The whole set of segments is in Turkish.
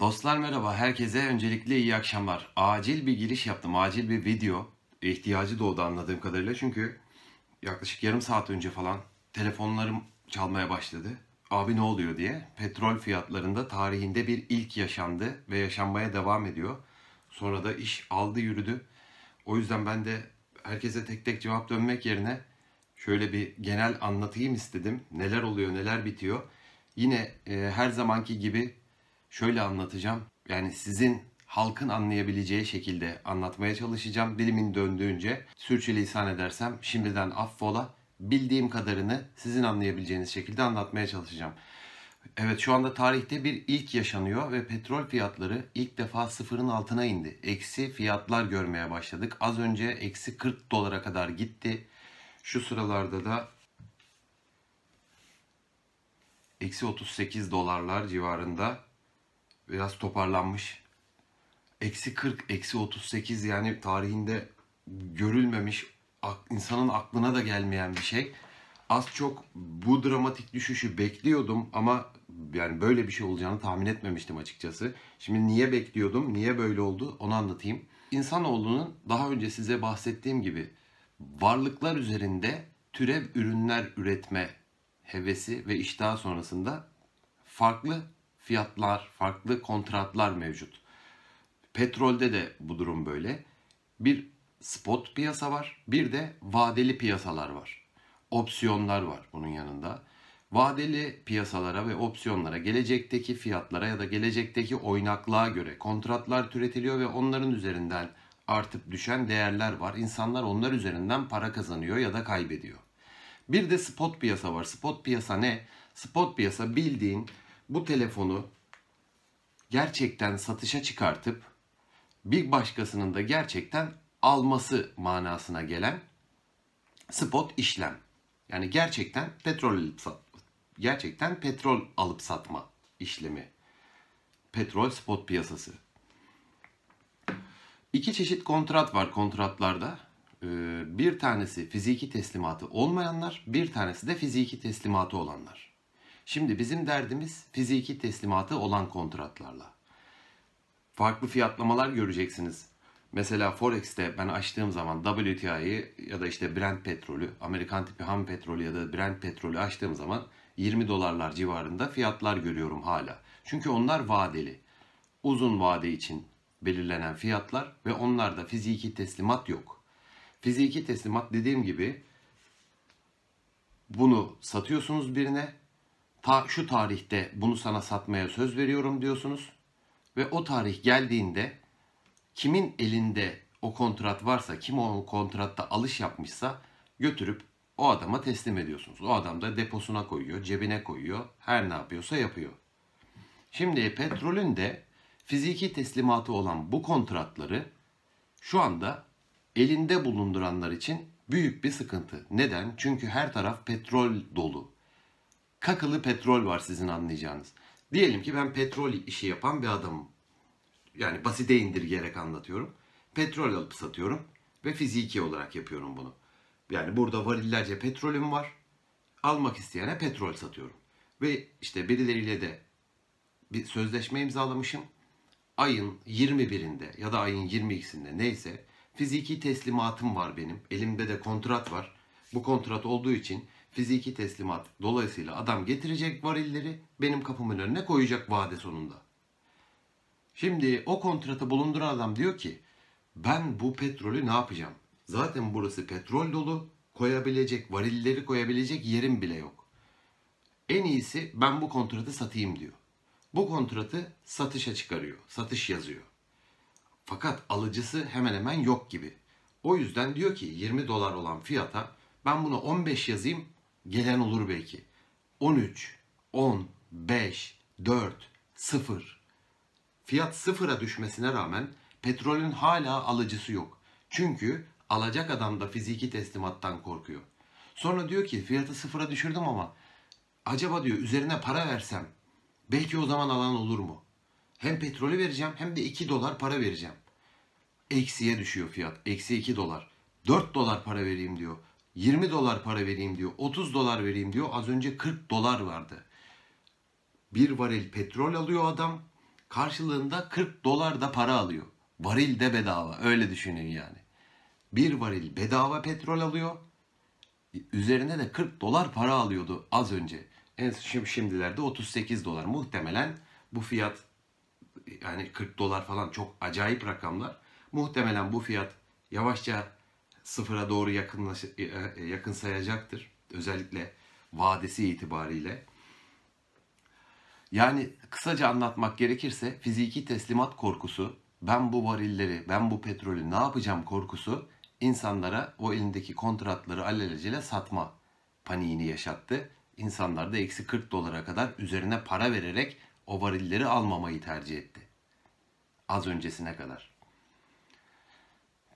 Dostlar merhaba, herkese öncelikle iyi akşamlar. Acil bir giriş yaptım, acil bir video ihtiyacı doğdu anladığım kadarıyla. Çünkü yaklaşık yarım saat önce falan telefonlarım çalmaya başladı. Abi ne oluyor diye. Petrol fiyatlarında tarihinde bir ilk yaşandı ve yaşanmaya devam ediyor. Sonra da iş aldı yürüdü. O yüzden ben de herkese tek tek cevap dönmek yerine şöyle bir genel anlatayım istedim. Neler oluyor, neler bitiyor. Yine e, her zamanki gibi şöyle anlatacağım. Yani sizin halkın anlayabileceği şekilde anlatmaya çalışacağım. Dilimin döndüğünce sürçülisan edersem şimdiden affola. Bildiğim kadarını sizin anlayabileceğiniz şekilde anlatmaya çalışacağım. Evet şu anda tarihte bir ilk yaşanıyor ve petrol fiyatları ilk defa sıfırın altına indi. Eksi fiyatlar görmeye başladık. Az önce eksi 40 dolara kadar gitti. Şu sıralarda da eksi 38 dolarlar civarında biraz toparlanmış. Eksi 40, eksi 38 yani tarihinde görülmemiş, insanın aklına da gelmeyen bir şey. Az çok bu dramatik düşüşü bekliyordum ama yani böyle bir şey olacağını tahmin etmemiştim açıkçası. Şimdi niye bekliyordum, niye böyle oldu onu anlatayım. İnsanoğlunun daha önce size bahsettiğim gibi varlıklar üzerinde türev ürünler üretme hevesi ve iştah sonrasında farklı fiyatlar, farklı kontratlar mevcut. Petrolde de bu durum böyle. Bir spot piyasa var, bir de vadeli piyasalar var. Opsiyonlar var bunun yanında. Vadeli piyasalara ve opsiyonlara gelecekteki fiyatlara ya da gelecekteki oynaklığa göre kontratlar türetiliyor ve onların üzerinden artıp düşen değerler var. İnsanlar onlar üzerinden para kazanıyor ya da kaybediyor. Bir de spot piyasa var. Spot piyasa ne? Spot piyasa bildiğin bu telefonu gerçekten satışa çıkartıp bir başkasının da gerçekten alması manasına gelen spot işlem. Yani gerçekten petrol alıp gerçekten petrol alıp satma işlemi. Petrol spot piyasası. İki çeşit kontrat var kontratlarda. Ee, bir tanesi fiziki teslimatı olmayanlar, bir tanesi de fiziki teslimatı olanlar. Şimdi bizim derdimiz fiziki teslimatı olan kontratlarla. Farklı fiyatlamalar göreceksiniz. Mesela Forex'te ben açtığım zaman WTI'yi ya da işte Brent petrolü, Amerikan tipi ham petrolü ya da Brent petrolü açtığım zaman 20 dolarlar civarında fiyatlar görüyorum hala. Çünkü onlar vadeli. Uzun vade için belirlenen fiyatlar ve onlarda fiziki teslimat yok. Fiziki teslimat dediğim gibi bunu satıyorsunuz birine ta şu tarihte bunu sana satmaya söz veriyorum diyorsunuz ve o tarih geldiğinde kimin elinde o kontrat varsa, kim o kontratta alış yapmışsa götürüp o adama teslim ediyorsunuz. O adam da deposuna koyuyor, cebine koyuyor, her ne yapıyorsa yapıyor. Şimdi petrolün de fiziki teslimatı olan bu kontratları şu anda elinde bulunduranlar için büyük bir sıkıntı. Neden? Çünkü her taraf petrol dolu kakılı petrol var sizin anlayacağınız. Diyelim ki ben petrol işi yapan bir adamım. Yani basite indirgeyerek anlatıyorum. Petrol alıp satıyorum ve fiziki olarak yapıyorum bunu. Yani burada varillerce petrolüm var. Almak isteyene petrol satıyorum. Ve işte birileriyle de bir sözleşme imzalamışım. Ayın 21'inde ya da ayın 22'sinde neyse fiziki teslimatım var benim. Elimde de kontrat var. Bu kontrat olduğu için fiziki teslimat. Dolayısıyla adam getirecek varilleri benim kapımın önüne koyacak vade sonunda. Şimdi o kontratı bulunduran adam diyor ki ben bu petrolü ne yapacağım? Zaten burası petrol dolu koyabilecek varilleri koyabilecek yerim bile yok. En iyisi ben bu kontratı satayım diyor. Bu kontratı satışa çıkarıyor. Satış yazıyor. Fakat alıcısı hemen hemen yok gibi. O yüzden diyor ki 20 dolar olan fiyata ben bunu 15 yazayım gelen olur belki. 13, 10, 5, 4, 0. Fiyat sıfıra düşmesine rağmen petrolün hala alıcısı yok. Çünkü alacak adam da fiziki teslimattan korkuyor. Sonra diyor ki fiyatı sıfıra düşürdüm ama acaba diyor üzerine para versem belki o zaman alan olur mu? Hem petrolü vereceğim hem de 2 dolar para vereceğim. Eksiye düşüyor fiyat. Eksi 2 dolar. 4 dolar para vereyim diyor. 20 dolar para vereyim diyor, 30 dolar vereyim diyor. Az önce 40 dolar vardı. Bir varil petrol alıyor adam. Karşılığında 40 dolar da para alıyor. Varil de bedava. Öyle düşünün yani. Bir varil bedava petrol alıyor. Üzerine de 40 dolar para alıyordu az önce. En şimdi şimdilerde 38 dolar. Muhtemelen bu fiyat yani 40 dolar falan çok acayip rakamlar. Muhtemelen bu fiyat yavaşça sıfıra doğru yakınlaş, e, e, yakınsayacaktır. Özellikle vadesi itibariyle. Yani kısaca anlatmak gerekirse fiziki teslimat korkusu, ben bu varilleri, ben bu petrolü ne yapacağım korkusu insanlara o elindeki kontratları alelacele satma paniğini yaşattı. İnsanlar da eksi 40 dolara kadar üzerine para vererek o varilleri almamayı tercih etti. Az öncesine kadar.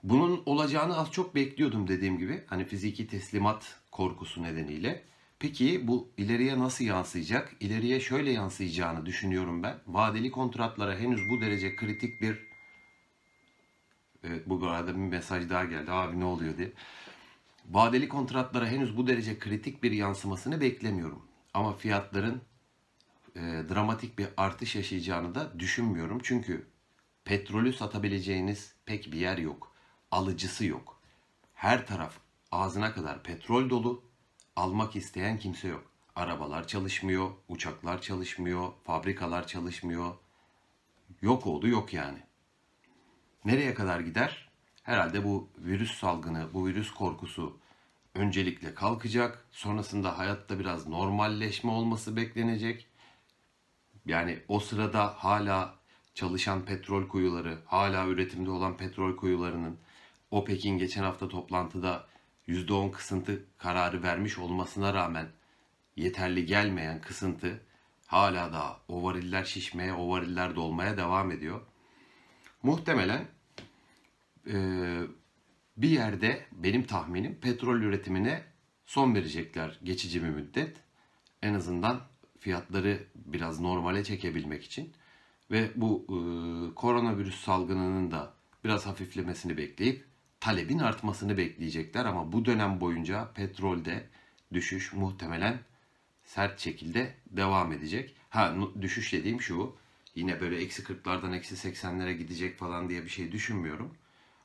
Bunun olacağını az çok bekliyordum dediğim gibi. Hani fiziki teslimat korkusu nedeniyle. Peki bu ileriye nasıl yansıyacak? İleriye şöyle yansıyacağını düşünüyorum ben. Vadeli kontratlara henüz bu derece kritik bir Evet bu arada bir mesaj daha geldi. Abi ne oluyor diye. Vadeli kontratlara henüz bu derece kritik bir yansımasını beklemiyorum. Ama fiyatların e, dramatik bir artış yaşayacağını da düşünmüyorum. Çünkü petrolü satabileceğiniz pek bir yer yok alıcısı yok. Her taraf ağzına kadar petrol dolu, almak isteyen kimse yok. Arabalar çalışmıyor, uçaklar çalışmıyor, fabrikalar çalışmıyor. Yok oldu yok yani. Nereye kadar gider? Herhalde bu virüs salgını, bu virüs korkusu öncelikle kalkacak. Sonrasında hayatta biraz normalleşme olması beklenecek. Yani o sırada hala çalışan petrol kuyuları, hala üretimde olan petrol kuyularının OPEC'in geçen hafta toplantıda %10 kısıntı kararı vermiş olmasına rağmen yeterli gelmeyen kısıntı hala da ovariller şişmeye, ovariller dolmaya devam ediyor. Muhtemelen e, bir yerde benim tahminim petrol üretimine son verecekler geçici bir müddet. En azından fiyatları biraz normale çekebilmek için ve bu e, koronavirüs salgınının da biraz hafiflemesini bekleyip talebin artmasını bekleyecekler ama bu dönem boyunca petrolde düşüş muhtemelen sert şekilde devam edecek. Ha düşüş dediğim şu yine böyle eksi 40'lardan eksi 80'lere gidecek falan diye bir şey düşünmüyorum.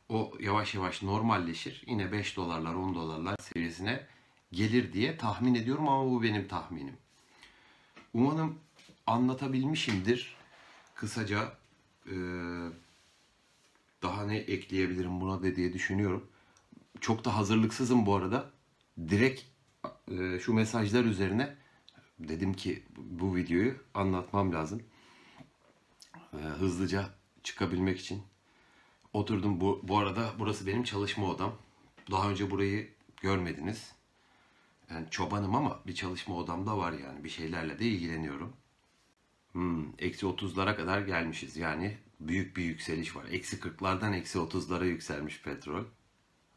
O yavaş yavaş normalleşir. Yine 5 dolarlar 10 dolarlar seviyesine gelir diye tahmin ediyorum ama bu benim tahminim. Umarım anlatabilmişimdir. Kısaca e, daha ne ekleyebilirim buna da diye düşünüyorum. Çok da hazırlıksızım bu arada. Direkt e, şu mesajlar üzerine dedim ki bu videoyu anlatmam lazım. E, hızlıca çıkabilmek için oturdum. Bu, bu arada burası benim çalışma odam. Daha önce burayı görmediniz. Yani çobanım ama bir çalışma odamda var yani. Bir şeylerle de ilgileniyorum. Hmm, eksi 30'lara kadar gelmişiz. Yani büyük bir yükseliş var. Eksi 40'lardan eksi 30'lara yükselmiş petrol.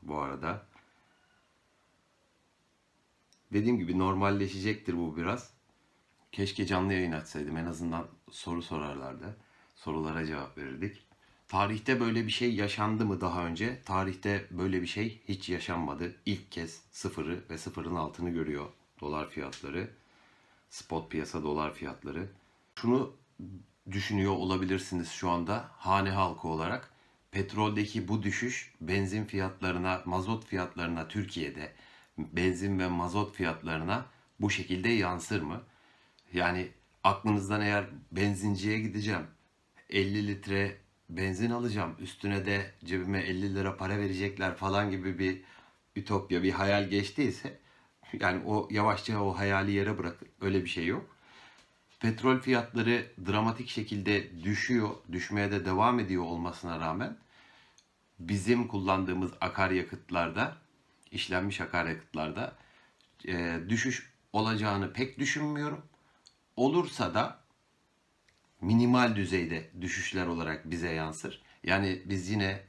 Bu arada. Dediğim gibi normalleşecektir bu biraz. Keşke canlı yayın açsaydım. En azından soru sorarlardı. Sorulara cevap verirdik. Tarihte böyle bir şey yaşandı mı daha önce? Tarihte böyle bir şey hiç yaşanmadı. İlk kez sıfırı ve sıfırın altını görüyor dolar fiyatları. Spot piyasa dolar fiyatları. Şunu düşünüyor olabilirsiniz şu anda hane halkı olarak. Petroldeki bu düşüş benzin fiyatlarına, mazot fiyatlarına Türkiye'de benzin ve mazot fiyatlarına bu şekilde yansır mı? Yani aklınızdan eğer benzinciye gideceğim, 50 litre benzin alacağım, üstüne de cebime 50 lira para verecekler falan gibi bir ütopya, bir hayal geçtiyse yani o yavaşça o hayali yere bırakın. Öyle bir şey yok petrol fiyatları dramatik şekilde düşüyor, düşmeye de devam ediyor olmasına rağmen bizim kullandığımız akaryakıtlarda, işlenmiş akaryakıtlarda e, düşüş olacağını pek düşünmüyorum. Olursa da minimal düzeyde düşüşler olarak bize yansır. Yani biz yine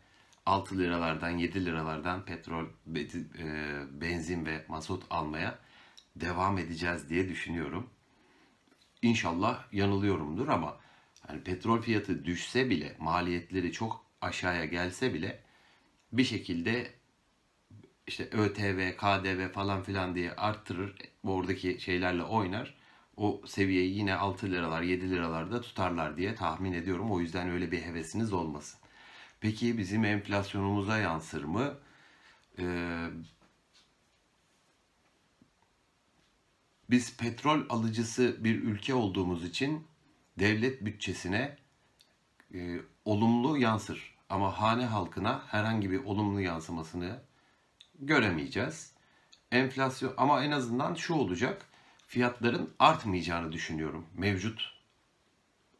6 liralardan 7 liralardan petrol, e, benzin ve mazot almaya devam edeceğiz diye düşünüyorum. İnşallah yanılıyorumdur ama yani petrol fiyatı düşse bile maliyetleri çok aşağıya gelse bile bir şekilde işte ÖTV, KDV falan filan diye arttırır. Oradaki şeylerle oynar. O seviyeyi yine 6 liralar 7 liralarda tutarlar diye tahmin ediyorum. O yüzden öyle bir hevesiniz olmasın. Peki bizim enflasyonumuza yansır mı? Ee, Biz petrol alıcısı bir ülke olduğumuz için devlet bütçesine e, olumlu yansır. Ama hane halkına herhangi bir olumlu yansımasını göremeyeceğiz. Enflasyon ama en azından şu olacak. Fiyatların artmayacağını düşünüyorum. Mevcut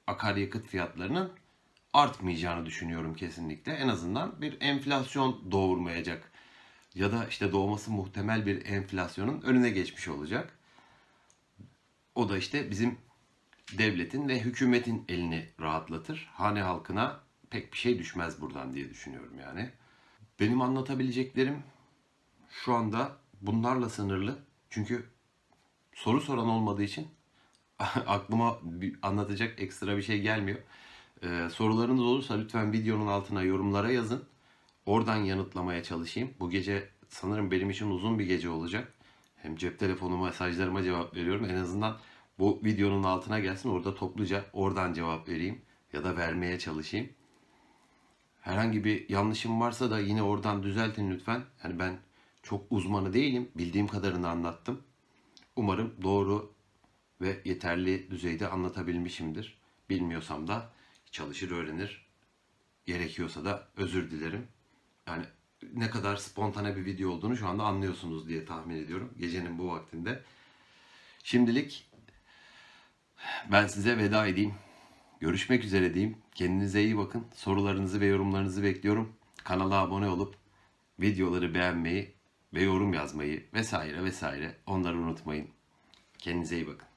akaryakıt fiyatlarının artmayacağını düşünüyorum kesinlikle. En azından bir enflasyon doğurmayacak ya da işte doğması muhtemel bir enflasyonun önüne geçmiş olacak. O da işte bizim devletin ve hükümetin elini rahatlatır. Hane halkına pek bir şey düşmez buradan diye düşünüyorum yani. Benim anlatabileceklerim şu anda bunlarla sınırlı. Çünkü soru soran olmadığı için aklıma anlatacak ekstra bir şey gelmiyor. Ee, sorularınız olursa lütfen videonun altına yorumlara yazın. Oradan yanıtlamaya çalışayım. Bu gece sanırım benim için uzun bir gece olacak hem cep telefonu mesajlarıma cevap veriyorum. En azından bu videonun altına gelsin orada topluca oradan cevap vereyim ya da vermeye çalışayım. Herhangi bir yanlışım varsa da yine oradan düzeltin lütfen. Yani ben çok uzmanı değilim. Bildiğim kadarını anlattım. Umarım doğru ve yeterli düzeyde anlatabilmişimdir. Bilmiyorsam da çalışır öğrenir. Gerekiyorsa da özür dilerim. Yani ne kadar spontane bir video olduğunu şu anda anlıyorsunuz diye tahmin ediyorum gecenin bu vaktinde. Şimdilik ben size veda edeyim. Görüşmek üzere diyeyim. Kendinize iyi bakın. Sorularınızı ve yorumlarınızı bekliyorum. Kanala abone olup videoları beğenmeyi ve yorum yazmayı vesaire vesaire onları unutmayın. Kendinize iyi bakın.